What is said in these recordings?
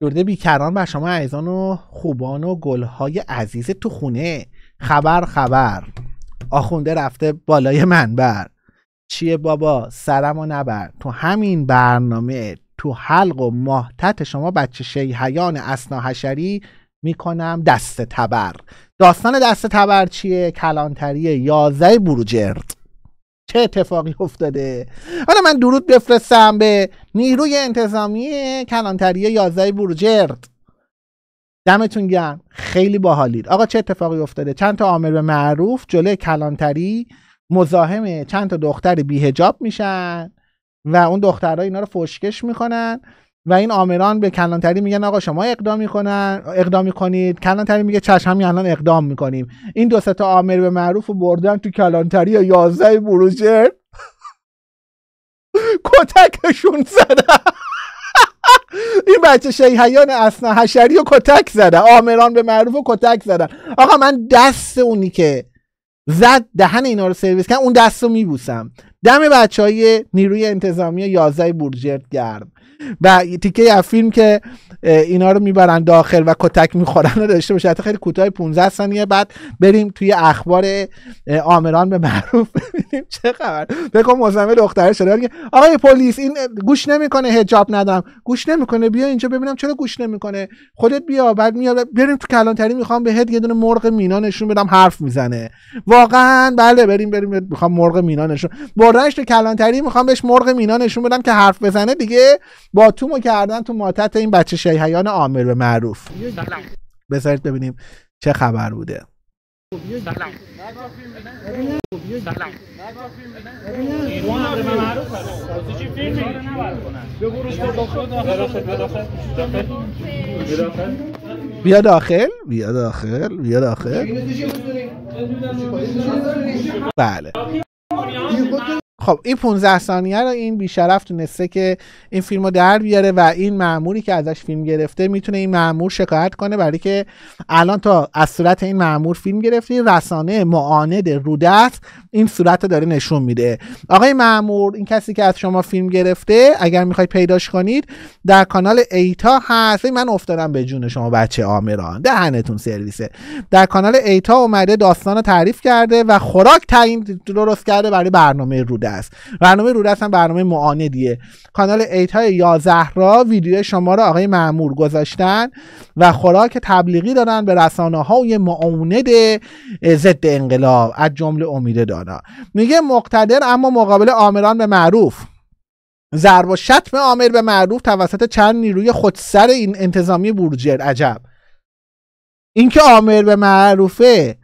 درود بیکران بر شما عزیزان و خوبان و گلهای عزیز تو خونه خبر خبر آخونده رفته بالای منبر چیه بابا سرم و نبر تو همین برنامه تو حلق و ماهتت شما بچه شیحیان اسنا حشری میکنم دست تبر داستان دست تبر چیه کلانتری یازه بروجرد چه اتفاقی افتاده حالا من درود بفرستم به نیروی انتظامی کلانتری 11 بروجرد دمتون گرم خیلی باحالید آقا چه اتفاقی افتاده چند تا عامل به معروف جلوی کلانتری مزاحم چند تا دختر بیهجاب میشن و اون دخترها اینا رو فشکش میکنن و این آمران به کلانتری میگن آقا شما اقدام میکنن اقدام میکنید کلانتری میگه چشم همین الان اقدام میکنیم این دو تا آمر به معروف و بردن تو کلانتری یا 11 کتکشون زده این بچه شیحیان اصلا حشری و کتک زده آمران به معروف و کتک زدن آقا من دست اونی که زد دهن اینا رو سرویس کنم اون دست رو میبوسم دم بچه های نیروی انتظامی 11 بورجرد گرم و تیکه از فیلم که اینا رو میبرن داخل و کتک میخورن رو داشته باشه حتی خیلی کوتاه 15 ثانیه بعد بریم توی اخبار آمران به معروف ببینیم چه خبر مزمه دختره شده آقا آقای پلیس این گوش نمیکنه حجاب ندارم گوش نمیکنه بیا اینجا ببینم چرا گوش نمیکنه خودت بیا بعد میاد بریم تو کلانتری میخوام بهت یه دونه مرغ مینا نشون بدم حرف میزنه واقعا بله بریم بریم میخوام مرغ مینا نشون تو کلانتری میخوام بهش مرغ مینا نشون بدم که حرف بزنه دیگه با تو ما کردن تو ماتت این بچه شیحیان عامر به معروف بذارید ببینیم چه خبر بوده بیا داخل بیا داخل بیا داخل بله خب این 15 ثانیه رو این بیشرف تونسته که این فیلم رو در بیاره و این معموری که ازش فیلم گرفته میتونه این معمور شکایت کنه برای که الان تا از صورت این معمور فیلم گرفتی رسانه معاند رودت این صورت رو داره نشون میده آقای معمور این کسی که از شما فیلم گرفته اگر میخواید پیداش کنید در کانال ایتا هست من افتادم به جون شما بچه آمران دهنتون سرویسه در کانال ایتا اومده داستان رو تعریف کرده و خوراک تعیین درست کرده برای برنامه رودت برنامه رودست هم برنامه معاندیه کانال ایت های یا را ویدیو شما را آقای معمور گذاشتن و خوراک تبلیغی دارن به رسانه های معاند ضد انقلاب از جمله امید دانا میگه مقتدر اما مقابل آمران به معروف ضرب و شتم آمر به معروف توسط چند نیروی خودسر این انتظامی بورجر عجب اینکه آمر به معروفه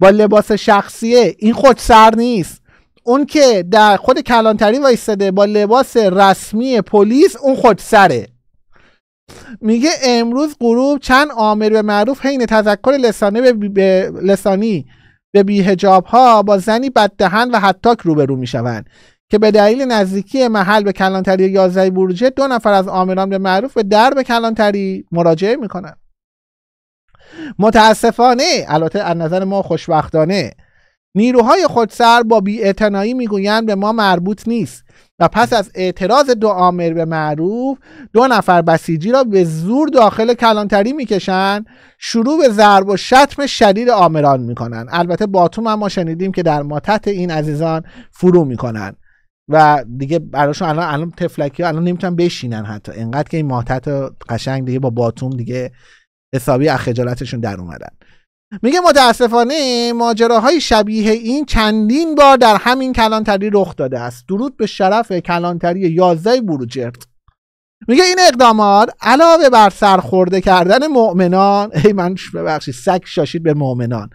با لباس شخصیه این خودسر نیست اون که در خود کلانتری وایستده با لباس رسمی پلیس اون خود سره میگه امروز غروب چند آمر به معروف حین تذکر لسانی به, به لسانی به بیهجاب ها با زنی بددهن و حتاک روبرو میشوند که به دلیل نزدیکی محل به کلانتری یازده بروجه دو نفر از آمران به معروف به درب کلانتری مراجعه میکنند متاسفانه البته از نظر ما خوشبختانه نیروهای خودسر با بیاعتنایی میگویند به ما مربوط نیست و پس از اعتراض دو آمر به معروف دو نفر بسیجی را به زور داخل کلانتری میکشند شروع به ضرب و شتم شدید آمران میکنند البته باتوم هم ما شنیدیم که در ماتت این عزیزان فرو میکنند و دیگه براشون الان الان تفلکی الان نمیتونن بشینن حتی انقدر که این ماتت قشنگ دیگه با باتوم دیگه حسابی از خجالتشون در اومدن میگه متاسفانه ماجراهای شبیه این چندین بار در همین کلانتری رخ داده است درود به شرف کلانتری 11 بروجرد میگه این اقدامات علاوه بر سرخورده کردن مؤمنان ای من ببخشید سگ شاشید به مؤمنان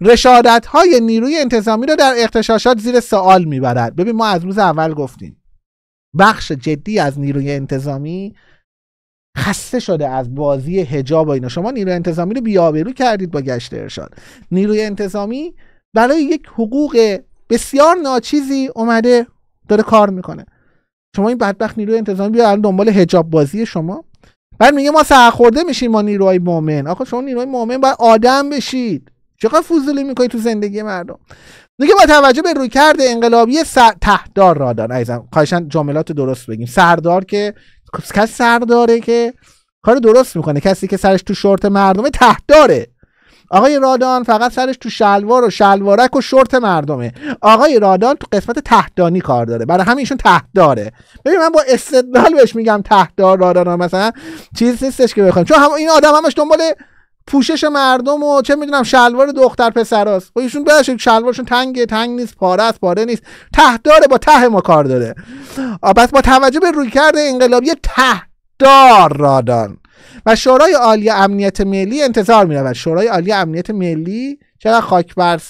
رشادت های نیروی انتظامی را در اختشاشات زیر سوال میبرد ببین ما از روز اول گفتیم بخش جدی از نیروی انتظامی خسته شده از بازی هجاب و اینا شما نیروی انتظامی رو بیابرو کردید با گشت ارشاد نیروی انتظامی برای یک حقوق بسیار ناچیزی اومده داره کار میکنه شما این بدبخت نیروی انتظامی بیا دنبال هجاب بازی شما بعد میگه ما سرخورده میشیم ما نیروهای مومن آقا شما نیروی مومن باید آدم بشید چقدر فضولی میکنید تو زندگی مردم دیگه با توجه به رویکرد انقلابی سر... تهدار را عزیزم جملات درست بگیم سردار که کسی سر داره که کار درست میکنه کسی که سرش تو شورت مردمه ته داره آقای رادان فقط سرش تو شلوار و شلوارک و شورت مردمه آقای رادان تو قسمت تهدانی کار داره برای همینشون ایشون داره ببین من با استدلال بهش میگم تهدار رادان مثلا چیز نیستش که بخوایم چون هم این آدم همش دنبال پوشش مردم و چه میدونم شلوار دختر هست و خب ایشون شلوارشون تنگه تنگ نیست پاره است پاره نیست ته داره با ته ما کار داره پس با توجه به رویکرد انقلابی ته دار رادان و شورای عالی امنیت ملی انتظار میرود شورای عالی امنیت ملی چرا خاک بر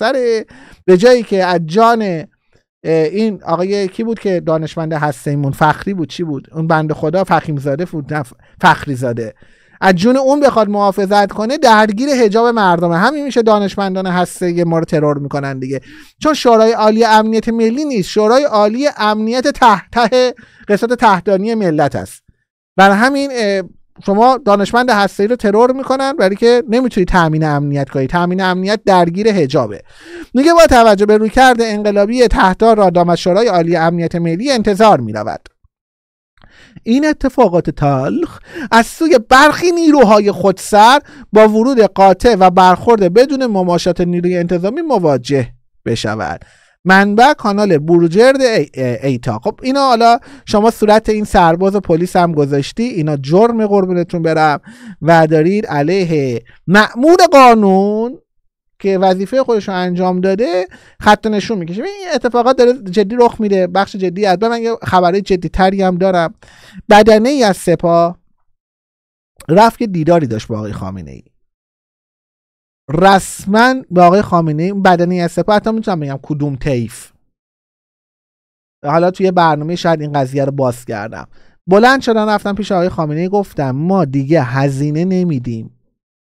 به جایی که از جان این آقای کی بود که دانشمند هستیمون فخری بود چی بود اون بند خدا فخیم زاده بود فخری زاده از جون اون بخواد محافظت کنه درگیر حجاب مردمه همین میشه دانشمندان هسته ما رو ترور میکنن دیگه چون شورای عالی امنیت ملی نیست شورای عالی امنیت تحت ته قسمت تحتانی ملت است بر همین شما دانشمند هسته رو ترور میکنن برای که نمیتونی تامین امنیت کنی تامین امنیت درگیر حجابه میگه با توجه به رویکرد انقلابی تحتار را دام شورای عالی امنیت ملی انتظار میرود این اتفاقات تلخ از سوی برخی نیروهای خودسر با ورود قاطع و برخورد بدون مماشات نیروی انتظامی مواجه بشود منبع کانال بروجرد ایتا خب اینا حالا شما صورت این سرباز پلیس هم گذاشتی اینا جرم قربونتون برم و دارید علیه معمول قانون که وظیفه خودش رو انجام داده خط نشون میکشه این اتفاقات داره جدی رخ میده بخش جدی از من یه خبرهای جدی تری هم دارم بدنه ای از سپاه رفت که دیداری داشت با آقای خامنه ای رسما به آقای خامنه بدنه ای از سپاه حتی میتونم بگم کدوم تیف حالا توی برنامه شاید این قضیه رو باز کردم بلند شدن رفتم پیش آقای خامنه ای گفتم ما دیگه هزینه نمیدیم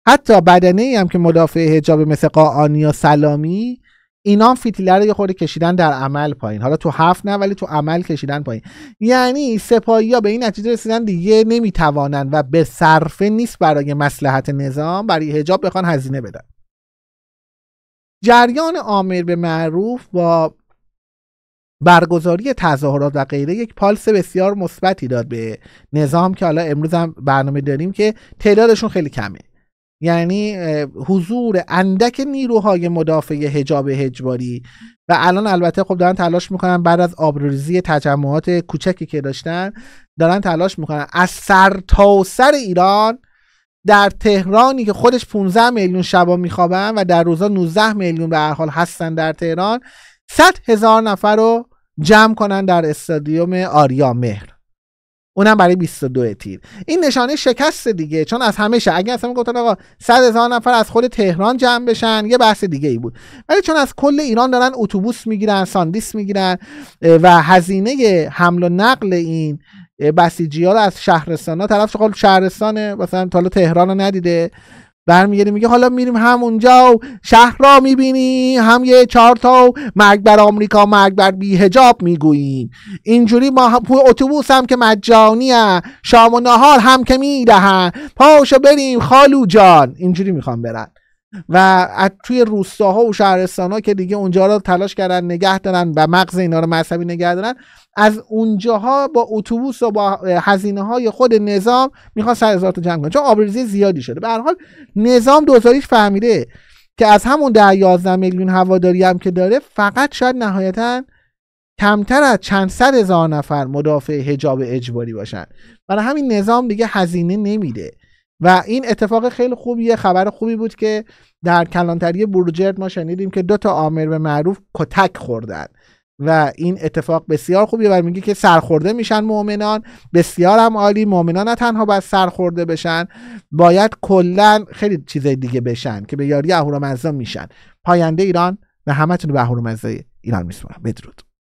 حتی بدنه ای هم که مدافع حجاب مثل قاعانی یا سلامی اینا هم رو یه خورده کشیدن در عمل پایین حالا تو هفت نه ولی تو عمل کشیدن پایین یعنی سپاهی ها به این نتیجه رسیدن دیگه نمیتوانند و به صرفه نیست برای مسلحت نظام برای حجاب بخوان هزینه بدن جریان آمر به معروف با برگزاری تظاهرات و غیره یک پالس بسیار مثبتی داد به نظام که حالا امروز هم برنامه داریم که تعدادشون خیلی کمه یعنی حضور اندک نیروهای مدافع هجاب هجباری و الان البته خب دارن تلاش میکنن بعد از آبروریزی تجمعات کوچکی که داشتن دارن تلاش میکنن از سر تا سر ایران در تهرانی که خودش 15 میلیون شبا میخوابن و در روزا 19 میلیون به هر حال هستن در تهران 100 هزار نفر رو جمع کنن در استادیوم آریا مهر اونم برای 22 تیر این نشانه شکست دیگه چون از همه همشه اگه اصلا گفتن آقا 100 هزار نفر از خود تهران جمع بشن یه بحث دیگه ای بود ولی چون از کل ایران دارن اتوبوس میگیرن ساندیس میگیرن و هزینه حمل و نقل این بسیجی ها رو از شهرستان ها طرف شغل شهرستانه مثلا تالا تهران رو ندیده برمیگردیم میگه حالا میریم هم و شهر را میبینی هم یه چهار تا مرگ بر آمریکا مرگ بر بیهجاب میگوییم اینجوری ما اتوبوس هم که مجانیه شام و نهار هم که میدهن پاشو بریم خالو جان اینجوری میخوام برن و از توی روستاها و شهرستانها که دیگه اونجا رو تلاش کردن نگه دارن و مغز اینا رو مذهبی نگه دارن از اونجاها با اتوبوس و با هزینه های خود نظام میخواد سر هزار تا جمع کنه چون آبریزی زیادی شده به هر حال نظام دوزاریش فهمیده که از همون در 11 میلیون هواداری هم که داره فقط شاید نهایتا کمتر از چند صد هزار نفر مدافع حجاب اجباری باشن برای همین نظام دیگه هزینه نمیده و این اتفاق خیلی خوبیه خبر خوبی بود که در کلانتری بروجرد ما شنیدیم که دو تا آمر به معروف کتک خوردن و این اتفاق بسیار خوبیه و میگه که سرخورده میشن مؤمنان بسیار هم عالی مؤمنان نه تنها باید سرخورده بشن باید کلا خیلی چیزای دیگه بشن که به یاری اهورامزدا میشن پاینده ایران و همتون به اهورامزدا ایران میسپارم بدرود